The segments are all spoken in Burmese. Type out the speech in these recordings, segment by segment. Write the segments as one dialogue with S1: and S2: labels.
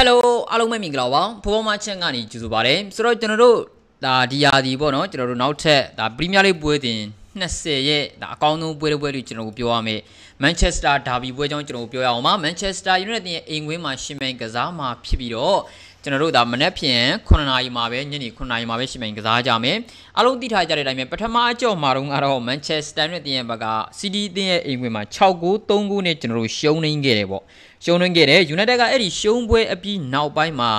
S1: Hello အားလုံးပဲမင်္ဂလာပါဖိုးပေါ်မချက်ကနေကြိုဆိုပါတယ်ဆိုတော့ကျွန်တော်တို့ဒါဒီယာဒီပေါ့နော်ကျွန်တော်တို့နောက်ထပ်ဒါပရီးမီးယားလိပွဲတင်20ရဲ့ဒါအကောင်းဆုံးပွဲတစ်ပွဲလို့ကျွန်တော်တို့ပြောရမယ်မန်ချက်စတာဒါဘီပွဲကြောင့်ကျွန်တော်တို့ပြောရအောင်ပါမန်ချက်စတာယူနိုက်တက်ရဲ့အိမ်ဝင်းမှာရှင်မြန်ကစားမှာဖြစ်ပြီးတော့ကျွန်တော်တို့ဒါမနေ့ဖြန်9နာရီမှာပဲညနေ9နာရီမှာပဲရှိမှန်ကစားကြမယ်အလုံးသိထားကြတဲ့အတိုင်းပဲပထမအကြော့မှာတော့ကတော့ Manchester United ရဲ့ဘက်က City တင်းရဲ့အိမ်ဝင်မှာ6ဂိုး3ဂိုးနဲ့ကျွန်တော်တို့ရှုံးနေခဲ့တယ်ပေါ့ရှုံးနေခဲ့တယ် United ကအဲ့ဒီရှုံးပွဲအပြီးနောက်ပိုင်းမှာ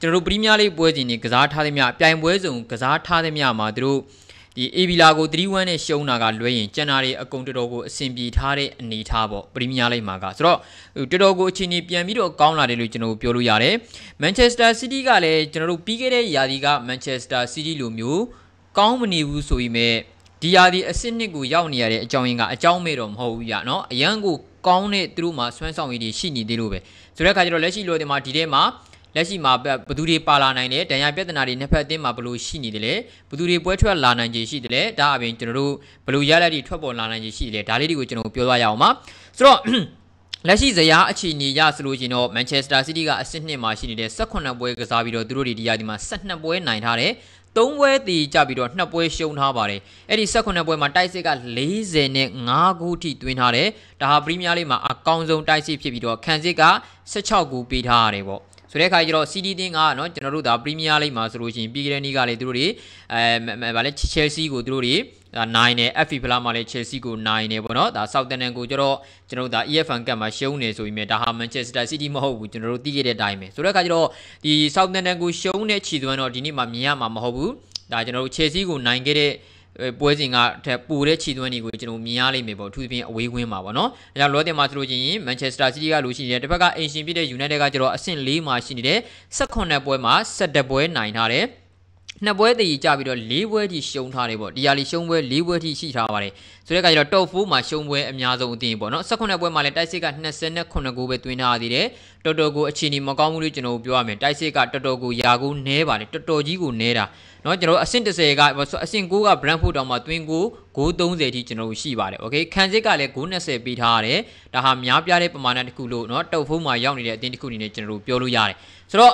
S1: ကျွန်တော်တို့ပရီးမီးယားလိပွဲစဉ်တွေကစားထားသမျှပြိုင်ပွဲစုံကစားထားသမျှမှာသူတို့ဒီအေဗီလာကို3-1နဲ့ရှုံးတာကလွဲရင်ကျန်တာတွေအကုန်တော်တော်ကိုအဆင်ပြေထားတဲ့အနေထားပေါ့ပရီးမီးယားလိမ့်မှာကဆိုတော့တော်တော်ကိုအချိန်ကြီးပြန်ပြီးတော့ကောင်းလာတယ်လို့ကျွန်တော်ပြောလို့ရတယ်မန်ချက်စတာစီးတီးကလည်းကျွန်တော်တို့ပြီးခဲ့တဲ့ရာသီကမန်ချက်စတာစီးတီးလိုမျိုးကောင်းမနေဘူးဆိုပြီးမဲ့ဒီရာသီအဆင့်နှစ်ကိုရောက်နေရတဲ့အကြောင်းရင်းကအကြောင်းမဲ့တော့မဟုတ်ဘူးညနော်အရန်ကိုကောင်းတဲ့သူတို့မှာဆွမ်းဆောင်ရည်တွေရှိနေသေးလို့ပဲဆိုတဲ့အခါကျတော့လက်ရှိလောတင်မှာဒီထဲမှာလက်ရှိမှာဘသူတွေပါလာနိုင်တယ်ဒဏ်ရာပြဿနာတွေနှစ်ဖက်အသင်းမှာဘလို့ရှိနေတယ်လဲဘသူတွေပွဲထွက်လာနိုင်ခြေရှိတယ်လဲဒါအပြင်ကျွန်တော်တို့ဘလို့ရလက်တွေထွက်ပေါ်လာနိုင်ခြေရှိတယ်လဲဒါလေးတွေကိုကျွန်တော်ပြောသွားရအောင်ပါဆိုတော့လက်ရှိဇယားအခြေအနေရဆိုလို့ရှင်တော့ Manchester City ကအဆင့်နှစ်မှာရှိနေတဲ့18ပွဲကစားပြီးတော့သူတို့တွေဒီရာဒီမှာ12ပွဲနိုင်ထားတယ်3ပွဲတည်ကြပြီးတော့2ပွဲရှုံးထားပါတယ်အဲ့ဒီ18ပွဲမှာတိုက်စစ်က40နဲ့5ဂိုးထိတွင်းထားတယ်ဒါဟာပရီးမီးယားလိမှာအကောင်ဆုံးတိုက်စစ်ဖြစ်ပြီးတော့ခံစစ်က16ဂိုးပေးထားရတယ်ပေါ့ဆိုတဲ့အခါကျတော့ CD တင်းကနော်ကျွန်တော်တို့ဒါ Premier League မှာဆိုလို့ရှိရင်ပြီးခဲ့တဲ့နေ့ကလည်းသူတို့တွေအဲဗာလဲ Chelsea ကိုသူတို့တွေနိုင်တယ် FA ဖလားမှာလည်း Chelsea ကိုနိုင်တယ်ပေါ့နော်ဒါ Southampton ကိုကျတော့ကျွန်တော်တို့ဒါ EFL Cup မှာရှုံးနေဆိုပြီးမြဲဒါဟာ Manchester City မဟုတ်ဘူးကျွန်တော်တို့သိခဲ့တဲ့အတိုင်းပဲဆိုတော့အခါကျတော့ဒီ Southampton ကိုရှုံးတဲ့ခြေသွမ်းတော့ဒီနေ့မှမြင်ရမှာမဟုတ်ဘူးဒါကျွန်တော်တို့ Chelsea ကိုနိုင်ခဲ့တဲ့ပွဲစဉ်ကထက်ပိုတဲ့ခြေသွင်းတွေကိုကျွန်တော်မြင်ရလိမ့်မယ်ပေါ့အထူးသဖြင့်အဝေးကွင်းမှာပေါ့နော်။အဲကြောင့်လောတင်မှာဆိုလို့ချင်းမန်ချက်စတာစီးတီးကလိုရှိနေတယ်တစ်ဖက်ကအိမ်ရှင်ပြည့်တဲ့ United ကကျတော့အဆင့်၄မှာရှိနေတယ်18ပွဲမှာ17ပွဲနိုင်ထားတယ်။နှစ်ပွဲတည်ကြပြီးတော့၄ပွဲထိရှုံးထားတယ်ပေါ့ဒီဟာလေးရှုံးပွဲ၄ပွဲထိရှိထားပါတယ်ဆိုတဲ့အခါကျတော့တော့ဖူးမှာရှုံးပွဲအများဆုံးအသင်းပေါ့နော်18ပွဲမှာလည်းတိုက်စစ်က29ဂိုးပဲသွင်းထားသေးတယ်တော်တော်ကိုအခြေအနေမကောင်းဘူးလို့ကျွန်တော်ပြောရမယ်တိုက်စစ်ကတော်တော်ကိုယာကူးနဲပါတယ်တော်တော်ကြီးကိုနဲတာเนาะကျွန်တော်အဆင့်30ကအဆင့်9က Brentford တောင်မှတွင်းကို930အထိကျွန်တော်တို့ရှိပါတယ်โอเคခံစစ်ကလည်း920ပေးထားရတယ်ဒါဟာများပြားတဲ့ပမာဏတစ်ခုလို့เนาะတုတ်ဖုံးမှာရောက်နေတဲ့အတင်းတစ်ခုအနေနဲ့ကျွန်တော်တို့ပြောလို့ရတယ်ဆိုတော့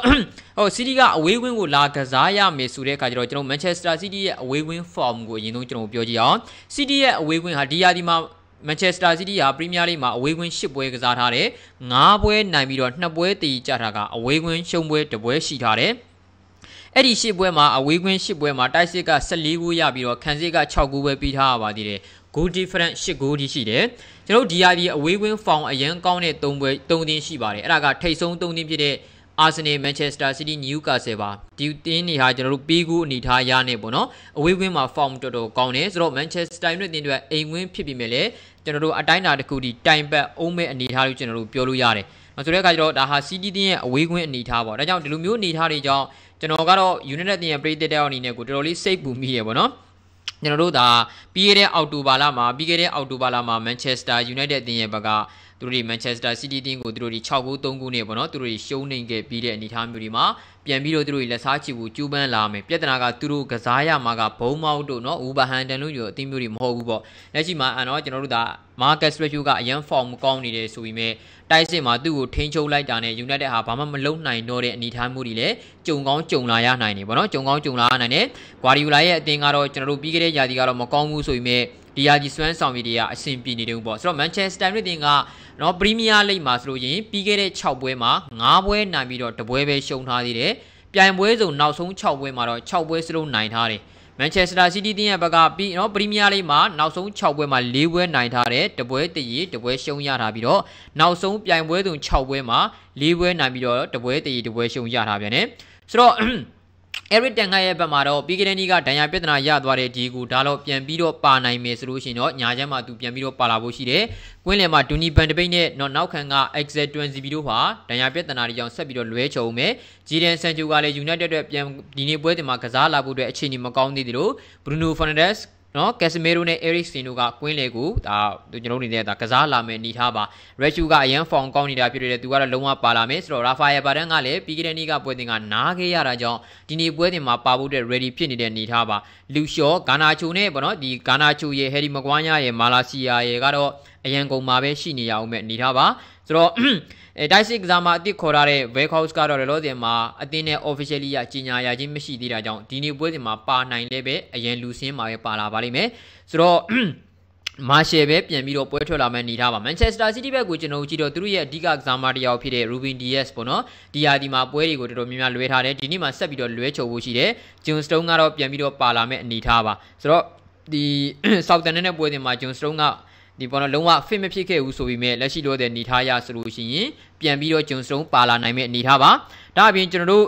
S1: ဟို City ကအဝေးဝင်းကိုလာကစားရမယ်ဆိုတဲ့အခါကျတော့ကျွန်တော် Manchester City ရဲ့အဝေးဝင်း form ကိုအရင်ဆုံးကျွန်တော်ပြောကြည့်အောင် City ရဲ့အဝေးဝင်းကွင်းဟာဒီရာသီမှာမန်ချက်စတာစီးတီးဟာပရီးမီးယားလိမှာအဝေးကွင်း၈ပွဲကစားထားတယ်။၅ပွဲနိုင်ပြီးတော့၂ပွဲတည်ကြတာကအဝေးကွင်းရှုံးပွဲ၁ပွဲရှိထားတယ်။အဲ့ဒီ၈ပွဲမှာအဝေးကွင်း၈ပွဲမှာတိုက်စစ်က14ဂိုးရပြီးတော့ခံစစ်က6ဂိုးပဲပြီးထားရပါသေးတယ်။ goal difference 8ဂိုးထိရှိတယ်။ကျွန်တော်ဒီ ID အဝေးကွင်း form အရင်ကောင်းတဲ့3ပွဲ3တင်းရှိပါတယ်။အဲ့ဒါကထိတ်ဆုံး3တင်းဖြစ်တဲ့အာဆင်နယ်မန်ချက်စတာစီးတီးနယူကာဆယ်ပါဒီတင်းနေဟာကျွန်တော်တို့ပေးကူးအနေထားရနေပေါ့နော်အဝေးကွင်းမှာဖောင်တော်တော်ကောင်းတယ်ဆိုတော့မန်ချက်စတာယူနိုက်တင်တို့အိမ်ကွင်းဖြစ်ပြီးမြဲလေကျွန်တော်တို့အတိုင်းအတာတစ်ခုဒီတိုင်ပတ်အုံးမဲ့အနေထားလို့ကျွန်တော်တို့ပြောလို့ရတယ်ော်ဆိုတဲ့အခါကျတော့ဒါဟာ CD တင်ရဲ့အဝေးကွင်းအနေထားပေါ့ဒါကြောင့်ဒီလိုမျိုးအနေထားတွေကြောင့်ကျွန်တော်ကတော့ United တင်ရဲ့ပရိသတ်တဲ့အနေနဲ့ကိုတော်တော်လေးစိတ်ပူမိရပေါ့နော်ကျွန်တော်တို့ဒါပြီးခဲ့တဲ့အောက်တိုဘာလမှာပြီးခဲ့တဲ့အောက်တိုဘာလမှာ Manchester United အသင်းရဲ့ဘက်ကသူတို့ဒီ Manchester City တင်းကိုသူတို့ဒီ6ဂိုး3ဂိုးနဲ့ပေါ့နော်သူတို့ဒီရှုံးနေခဲ့ပြီးတဲ့အနေအထားမျိုးဒီမှာပြန်ပြီးတော့သူတို့ဒီလက်စားချီကိုကျူးပန်းလာမယ်ပြဿနာကသူတို့ကစားရမှာကဘုံမောက်တို့နော်ဦးဘဟန်တန်လို့ယူအသင်းမျိုးတွေမဟုတ်ဘူးပေါ့လက်ရှိမှာအန်တော့ကျွန်တော်တို့ဒါ Marcus Rashford ကအရန် form ကောင်းနေတယ်ဆိုပြီးမြဲတိုက်စစ်မှာသူ့ကိုထိန်းချုပ်လိုက်တာနဲ့ United ဟာဘာမှမလုပ်နိုင်တော့တဲ့အနေအထားမျိုးတွေလည်းကြုံကောင်းကြုံလာရနိုင်တယ်ပေါ့နော်ကြုံကောင်းကြုံလာရနိုင်တယ် Guardiola ရဲ့အသင်းကတော့ကျွန်တော်တို့ပြီးခဲ့တဲ့ရာသီကတော့မကောင်းဘူးဆိုပြီးမြဲဒီယာကြီးစွမ်းဆောင်ရည်တွေကအဆင်ပြေနေတုန်းပေါ့ဆိုတော့ Manchester United ကနော် Premier League မှာဆိုလို့ရင်ပြီးခဲ့တဲ့6ပွဲမှာ9ပွဲနိုင်ပြီးတော့တပွဲပဲရှုံးထားသေးတယ်ပြိုင်ပွဲစုံနောက်ဆုံး6ပွဲမှာတော့6ပွဲစလုံးနိုင်ထားတယ်မန်ချက်စတာစီးတီးတင်းရဲ့ဘက်ကပြီးနော်ပရီးမီးယားလိမှာနောက်ဆုံး6ပွဲမှာ၄ပွဲနိုင်ထားတယ်တပွဲတရေတပွဲရှုံးရထားပြီးတော့နောက်ဆုံးပြိုင်ပွဲစုံ6ပွဲမှာ၄ပွဲနိုင်ပြီးတော့တပွဲတရေတပွဲရှုံးရထားပြန်တယ်ဆိုတော့အဲရစ်တန်ခတ်ရဲ့ဘက်မှာတော့ပြီးကတဲ့နေ့ကဒဏ်ရာပြဿနာရသွားတဲ့ဒီကူဒါတော့ပြန်ပြီးတော့ပါနိုင်မယ်ဆိုလို့ရှိရင်တော့ညာချမ်းမှာသူပြန်ပြီးတော့ပါလာဖို့ရှိတယ်။ကွင်းလယ်မှာဒူနီဘန်တပိတ်နဲ့တော့နောက်ခံက Excel 20 B တို့ဟာဒဏ်ရာပြဿနာတွေကြောင့်ဆက်ပြီးတော့လွဲချော်ဦးမယ်။ဂျီဒန်ဆန်ချူကလည်း United အတွက်ပြန်ဒီနေ့ပွဲတင်မှာကစားလာဖို့အတွက်အခြေအနေမကောင်းသေးသလို Bruno Fernandes နော်ကက်စမီရိုနဲ့အဲရစ်စင်တို့ကကွင်းလေကိုဒါကျွန်တော်တို့အနေနဲ့ဒါကစားလာမယ်နေထားပါရက်ရှူကအရန်ဖောင်ကောင်းနေတာဖြစ်တယ်သူကတော့လုံးဝပါလာမယ်ဆိုတော့ရာဖာယယ်ဘာဒန်ကလည်းပြီးခဲ့တဲ့နေ့ကပွဲတင်ကနားခဲ့ရတာကြောင့်ဒီနေ့ပွဲတင်မှာပါဖို့တဲ့ ready ဖြစ်နေတဲ့နေထားပါလူရှော့ဂါနာချိုနဲ့ဗောနော်ဒီဂါနာချိုရဲ့ဟယ်ရီမကွိုင်းယားရဲ့မာလာစီယာရဲ့ကတော့အရန်ကုန်မှာပဲရှိနေရအောင်ပဲနေထားပါဆိုတော့အဲ dice exam မှာအစ်စ်ခေါ်ထားတဲ့ warehouse ကတော့လောဆယ်မှာအတင်းနဲ့ officially ရကြီးညာရခြင်းမရှိသေးတာကြောင့်ဒီနေ့ပွဲစဉ်မှာပါနိုင်လဲပဲအရင်လူစင်းမှာပဲပါလာပါလိမ့်မယ်ဆိုတော့မာရှယ်ပဲပြန်ပြီးတော့ပွဲထွက်လာမယ့်အနေထားပါ Manchester City ဘက်ကိုကျွန်တော်တို့ကြည့်တော့သူတို့ရဲ့အဓိကကစားမတရားဖြစ်တဲ့ Ruben Dias ပေါ့နော်ဒီဟာဒီမှာပွဲတွေကိုတော်တော်များများလွဲထားတယ်ဒီနေ့မှာဆက်ပြီးတော့လွဲချော်ဖို့ရှိတယ် John Stone ကတော့ပြန်ပြီးတော့ပါလာမယ့်အနေထားပါဆိုတော့ဒီ Southampton နဲ့ပွဲစဉ်မှာ John Stone ကဒီပေါ်တော့လုံးဝ fit မဖြစ်ခဲ့ဘူးဆိုပြီးမြဲလက်ရှိလိုတဲ့အနေထားရဆိုလို့ရှိရင်ပြန်ပြီးတော့ဂျွန်စတုံးပါလာနိုင်မဲ့အနေထားပါဒါအပြင်ကျွန်တော်တို့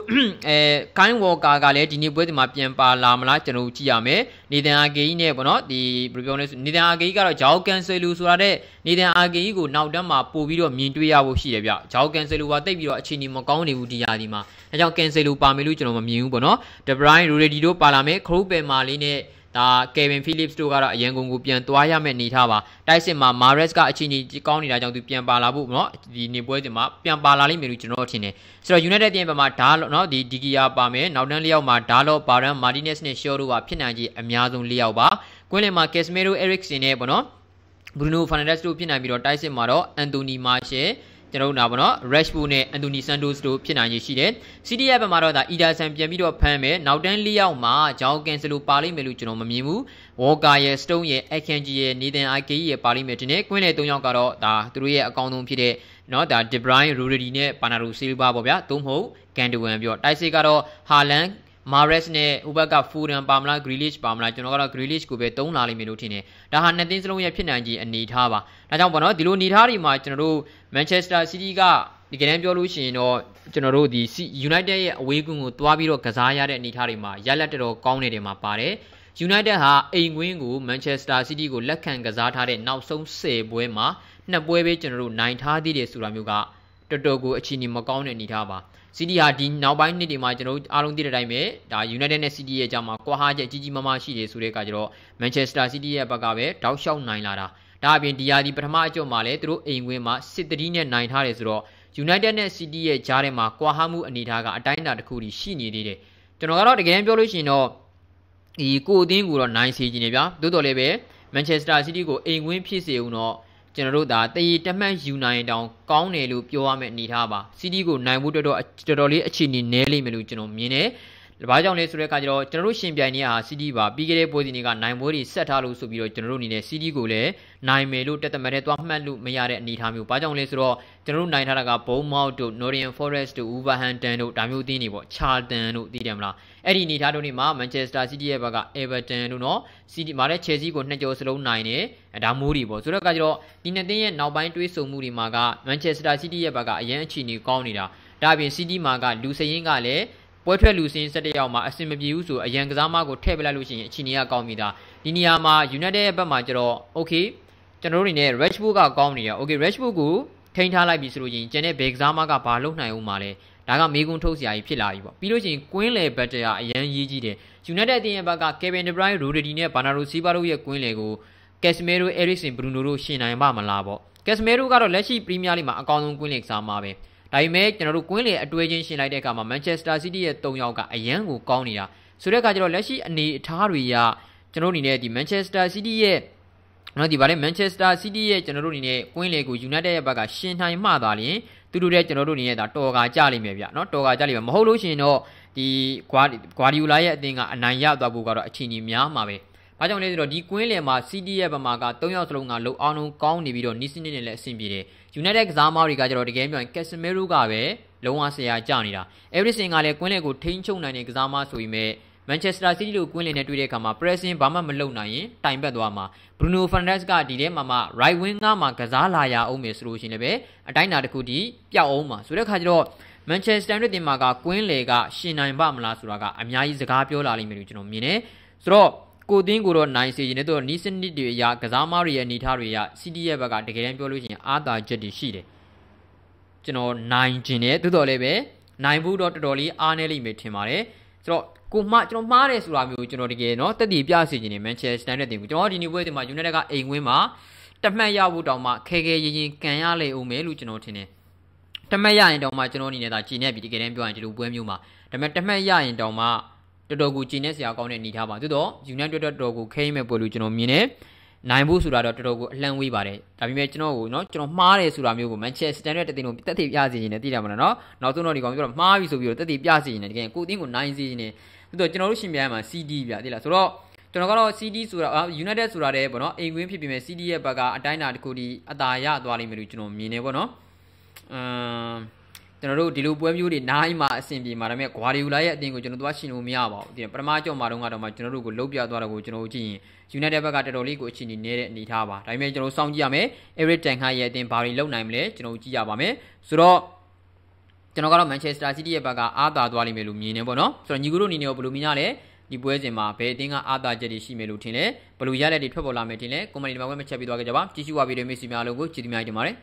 S1: အဲကိုင်းဝေါ်ကာကလည်းဒီနေ့ပွဲဒီမှာပြန်ပါလာမလားကျွန်တော်ကြည့်ရမယ်နေသန်အာဂေကြီးနဲ့ပေါ့နော်ဒီဘယ်လိုပြောလဲနေသန်အာဂေကြီးကတော့ဂျောက်ကန်ဆယ်လူဆိုတာတဲ့နေသန်အာဂေကြီးကိုနောက်တန်းမှာပို့ပြီးတော့မြင်တွေ့ရဖို့ရှိတယ်ဗျဂျောက်ကန်ဆယ်လူကတိတ်ပြီးတော့အခြေအနေမကောင်းနေဘူးဒီရာဒီမှာအဲကြောင့်ကန်ဆယ်လူပါမယ်လို့ကျွန်တော်မမြင်ဘူးပေါ့နော်ဒဘရိုင်းရိုရီဒီတို့ပါလာမယ်ခရုပယ်မာလေးနဲ့ဒါကေဗင်ဖီလစ်တို့ကတော့အရန်ကုန်ကိုပြန်သွားရမယ့်အနေထားပါတိုက်စစ်မှာမာရက်စ်ကအချင်းကြီးကောင်းနေတာကြောင့်သူပြန်ပါလာဖို့เนาะဒီနေပွဲစဉ်မှာပြန်ပါလာလိမ့်မယ်လို့ကျွန်တော်ထင်တယ်ဆိုတော့ United ပြန်ပါမှာဒါเนาะဒီဒီဂီယာပါမယ်နောက်တန်းလျောက်မှာဒါလော့ဘာရန်မာတီနက်စ်နဲ့ရှော့တို့ကဖြစ်နိုင်ကြီးအများဆုံးလျောက်ပါကွင်းလင်မှာကက်စမီရိုအရစ်စင်နဲ့ပေါ့နော်ဘရူနိုဖာနန်ဒက်စ်တို့ဖြစ်နိုင်ပြီးတော့တိုက်စစ်မှာတော့အန်တိုနီမာရှယ်ကျွန်တော်တို့နာပေါ့နော် Rashford နဲ့ Anthony Santos တို့ဖြစ်နိုင်ရရှိတယ်။ City ရဲ့ဘက်မှာတော့ဒါ Ederson ပြန်ပြီးတော့ဖမ်းမယ်။နောက်တန်း၄ယောက်မှာ Joao Cancelo ပါလိမ့်မယ်လို့ကျွန်တော်မမြင်ဘူး။ Walker ရဲ့ Stone ရဲ့ Akanji ရဲ့ Nathan Ake ရဲ့ပါလိမ့်မယ်တင်နဲ့ Quinn ရဲ့၃ယောက်ကတော့ဒါသူတို့ရဲ့အကောင်းဆုံးဖြစ်တဲ့နော်ဒါ De Bruyne, Rodri နဲ့ Bernardo Silva ပေါ့ဗျာ။သို့မဟုတ် Gundogan ပြောတိုက်စစ်ကတော့ Haaland Mares နဲ့ဟိုဘက်က Foden ပါမလား Grealish ပါမလားကျွန်တော်ကတော့ Grealish ကိုပဲသုံးလာလိမ့်မယ်လို့ထင်တယ်ဒါဟာနှစ်သင်းစလုံးရဲ့ဖြစ်နိုင်ခြေအနေထားပါဒါကြောင့်ပေါ့နော်ဒီလိုအနေထားတွေမှာကျွန်တော်တို့ Manchester City ကဒီကနေ့ပြောလို့ရှိရင်တော့ကျွန်တော်တို့ဒီ United ရဲ့အဝေးကွင်းကိုသွားပြီးတော့ကစားရတဲ့အနေအထားတွေမှာရလက်တော်ကောင်းနေတဲ့မှာပါတယ် United ဟာအိမ်ကွင်းကို Manchester City ကိုလက်ခံကစားထားတဲ့နောက်ဆုံး10ပွဲမှာနှစ်ပွဲပဲကျွန်တော်တို့နိုင်ထားသေးတယ်ဆိုတာမျိုးကတော်တော်ကိုအခြေအနေမကောင်းတဲ့အနေအထားပါ။ City ဟာဒီနောက်ပိုင်းနှစ်တွေမှာကျွန်တော်တို့အားလုံးသိတဲ့အတိုင်းပဲဒါ United နဲ့ City ရဲ့ကြားမှာကွာဟချက်ကြီးကြီးမားမားရှိတယ်ဆိုတဲ့အခါကျတော့ Manchester City ရဲ့ဘက်ကပဲတောက်လျှောက်နိုင်လာတာဒါအပြင်ဒီယာဒီပထမအကျော့မှာလည်းသူတို့အိမ်ဝင်မှာစစ်တရီနဲ့နိုင်ထားတယ်ဆိုတော့ United နဲ့ City ရဲ့ကြားထဲမှာကွာဟမှုအနေထားကအတိုင်းအတာတစ်ခုရှိနေသေးတယ်ကျွန်တော်ကတော့တကယ်ပြောလို့ရှိရင်တော့ဒီကိုအသင်းကိုတော့နိုင်စေချင်တယ်ဗျာသို့တော်လည်းပဲ Manchester City ကိုအိမ်ဝင်ဖြစ်စေဦးတော့ကျွန်တော်တို့ဒါတရီတမှတ်ယူနိုင်တောင်ကောင်းတယ်လို့ပြောရမယ့်အနေထားပါ CD ကိုနိုင်ဖို့တော်တော်တော်လေးအခြေအနေနည်းလိမ့်မယ်လို့ကျွန်တော်မြင်တယ်။ဘာကြောင့်လဲဆိုတဲ့အခါကျတော့ကျွန်တော်တို့ရှင်ပြိုင်နေရ CD ပါပြီးခဲ့တဲ့ပွဲစဉ်တွေကနိုင်ပွဲတွေဆက်ထားလို့ဆိုပြီးတော့ကျွန်တော်တို့အနေနဲ့ CD ကိုလည်းနိုင်မယ်လို့တက်တမတ်နဲ့သွားမှတ်လို့မရတဲ့အနေအထားမျိုး။ဘာကြောင့်လဲဆိုတော့ကျွန်တော်တို့နိုင်ထားတာကဘုံမောက်တို့ Nottingham Forest တို့ Wolverhampton တို့ဒါမျိုးအသင်းတွေပေါ့ Charlton တို့သိတယ်မလား။အဲ့ဒီအနေအထားတို့တွေမှာ Manchester City ရဲ့ဘက်က Everton တို့နော် City မှာလည်း Chelsea ကိုနှစ်ကျော်စလုံးနိုင်တယ်။ဒါမျိုးတွေပေါ့။ဆိုတော့အခါကျတော့ဒီနှစ်သင်းရဲ့နောက်ပိုင်းတွေးဆုံမှုတွေမှာက Manchester City ရဲ့ဘက်ကအရန်အခြေအနေကောင်းနေတာ။ဒါအပြင် City မှာကလူစရင်းကလည်းပွဲထွက်လူစင်း၁၁ယောက်မှာအဆင်မပြေဘူးဆိုအရန်ကစားမကိုထည့်ပလိုက်လို့ရှိရင်အချိန်ကြီးကကောင်းပြီသားဒီနေရာမှာ United ရဲ့ဘက်မှာကျတော့ okay ကျွန်တော်တို့အနေနဲ့ Rashford ကကောင်းနေရ okay Rashford ကိုထိန်းထားလိုက်ပြီဆိုလို့ရင်ကျန်တဲ့ဘယ်ကစားမကဘာလုပ်နိုင်အောင်မှာလဲဒါကမေကွန်းထုတ်စရာကြီးဖြစ်လာပြီပေါ့ပြီးလို့ရှိရင် Queen Le Batter အရန်ရေးကြီးတယ် United အသင်းရဲ့ဘက်က Kevin De Bruyne, Rodri နဲ့ Bernardo Silva တို့ရဲ့ Queen Le ကို Casemiro, Eriksen, Bruno တို့ရှင်နိုင်မှာမလားပေါ့ Casemiro ကတော့လက်ရှိ Premier League မှာအကောင်းဆုံး Queen Le ကစားမှာပဲ။ဒါပေမဲ့ကျွန်တော်တို့ကွင်းလေအတွဲချင်းရှင်လိုက်တဲ့အခါမှာ Manchester City ရဲ့၃ယောက်ကအရန်ကိုကောင်းနေတာဆိုတဲ့အခါကျတော့လက်ရှိအနေအထားတွေကကျွန်တော်အနေနဲ့ဒီ Manchester City ရဲ့နော်ဒီဗါလေ Manchester City ရဲ့ကျွန်တော်တို့အနေနဲ့ကွင်းလေကို United ရဲ့ဘက်ကရှင်ထိုင်မှသာလျှင်သူတို့တဲ့ကျွန်တော်တို့အနေနဲ့ဒါတော်ကာကြလိမ့်မယ်ဗျနော်တော်ကာကြလိမ့်မယ်မဟုတ်လို့ရှိရင်တော့ဒီဂွာဒီဂွာဒီယိုလာရဲ့အသင်းကအနိုင်ရသွားဖို့ကတော့အချိန်ကြီးများမှာပဲ။ဒါကြောင့်လဲဆိုတော့ဒီ Queen လယ်မှာ CD ရဲ့ပမာက3ယောက်စလုံးကလုံအောင်လုံးကောင်းနေပြီးတော့နီးစနစ်နဲ့လည်းအဆင်ပြေတယ်။ United ကစားမတွေကကျတော့တကယ်ပြောရင် Casemiro ကပဲလုံးဝဆရာကြနေတာ Everton ကလည်း Queen လယ်ကိုထိန်းချုပ်နိုင်တဲ့ကစားမဆိုပေမဲ့ Manchester City လို့ Queen လယ်နဲ့တွေ့တဲ့အခါမှာ pressing ဘာမှမလုပ်နိုင်ရင်တိုင်ပတ်သွားမှာ Bruno Fernandes ကဒီထဲမှာမှ right wing ကမှကစားလာရအောင်မယ်ဆိုလို့ရှိရင်လည်းပဲအတိုင်းအတာတစ်ခုတည်းပျောက်အောင်မှာဆိုတဲ့အခါကျတော့ Manchester United တင်မှာက Queen လယ်ကရှင်နိုင်ပါမလားဆိုတာကအများကြီးစကားပြောလာလိမ့်မယ်လို့ကျွန်တော်မြင်တယ်ဆိုတော့ကိုသင်းကိုတော့နိုင်စေရင်တော့နီးစနစ်တွေအရကစားမားတွေရဲ့အနေထားတွေအရ CD ရဲ့ဘက်ကတကယ်တမ်းပြောလို့ရှိရင်အားသာချက်တွေရှိတယ်ကျွန်တော်နိုင်ခြင်းနဲ့သို့တော်လည်းပဲနိုင်ဖို့တော့တော်တော်လေးအားနည်းလိမ့်မယ်ထင်ပါတယ်ဆိုတော့ကိုမှကျွန်တော်မှားတယ်ဆိုတာမျိုးကျွန်တော်တကယ်နော်တက်တည်ပြစေခြင်းနဲ့ Manchester United တင်ကိုကျွန်တော်ဒီနေ့ပွဲတင်မှာ United ကအိမ်ဝင်းမှာတမှတ်ရဖို့တောင်မှခဲခဲရင်ရင်ကန်ရလေအောင်မယ်လို့ကျွန်တော်ထင်တယ်တမက်ရရင်တောင်မှကျွန်တော်အနေနဲ့ဒါကြည်နေပြီတကယ်တမ်းပြောရင်ဒီလိုပွဲမျိုးမှာဒါပေမဲ့တမက်ရရင်တောင်မှတော်တော်ကိုကျင်းနေဆရာကောင်းတဲ့အနေထားပါသို့တော့ United တော်တော်ကိုခဲရင်မဲ့ပွဲလို့ကျွန်တော်မြင်တယ်နိုင်ဖို့ဆိုတာတော့တော်တော်ကိုအလန့်ဝေးပါတယ်ဒါပေမဲ့ကျွန်တော်ကိုနော်ကျွန်တော်မှားတယ်ဆိုတာမျိုးကို Manchester နဲ့တသိန်းကိုတက်သေးပြစီနေတယ်သိတယ်မလားနော်နောက်ဆုံးတော့ဒီကောင်ပြောတော့မှားပြီဆိုပြီးတော့တက်သေးပြစီနေတယ်တကယ်ကိုအသင်းကိုနိုင်စီနေတယ်ဆိုတော့ကျွန်တော်တို့ရှင်ပြိုင်မှာ CD ပြသိလားဆိုတော့ကျွန်တော်ကတော့ CD ဆိုတာ United ဆိုတာတဲ့ပေါ့နော်အိမ်ကွင်းဖြစ်ပေမဲ့ CD ရဲ့ဘက်ကအတိုင်းအတာတစ်ခုဒီအတာရသွားလိမ့်မယ်လို့ကျွန်တော်မြင်နေပေါ့နော်အမ်ကျွန်တော်တို့ဒီလိုပွဲမျိုးတွေနိုင်မှာအဆင်ပြေမှာဒါပေမဲ့ဂွာဒီယူလာရဲ့အတင်းကိုကျွန်တော်တို့ကရှင်လို့မရပါဘူးဒီပထမကြော့မှာတော့ကတော့မှကျွန်တော်တို့ကိုလှုပ်ပြသွားတာကိုကျွန်တော်တို့ကြည့်ရင် United ဘက်ကတော်တော်လေးကိုအခြေအနေနေတဲ့အနေထားပါဒါပေမဲ့ကျွန်တော်တို့စောင့်ကြည့်ရမယ် Eric Ten Hag ရဲ့အတင်းဘာတွေလုပ်နိုင်မလဲကျွန်တော်တို့ကြည့်ရပါမယ်ဆိုတော့ကျွန်တော်ကတော့ Manchester City ရဲ့ဘက်ကအားသာသွားလိမ့်မယ်လို့မြင်နေပေါ့နော်ဆိုတော့ညီကိုတို့အနေနဲ့ဘယ်လိုမြင်ရလဲဒီပွဲစဉ်မှာဘယ်အတင်းကအားသာချက်တွေရှိမယ်လို့ထင်လဲဘယ်လိုရလက်တွေထွက်ပေါ်လာမယ်ထင်လဲကွန်မန်တီမှာပဲမချက်ပြီးသွားကြပါကြည့်ရှုပါဗီဒီယိုမိတ်ဆွေများအားလုံးကိုကျေးဇူးများတင်ပါတယ်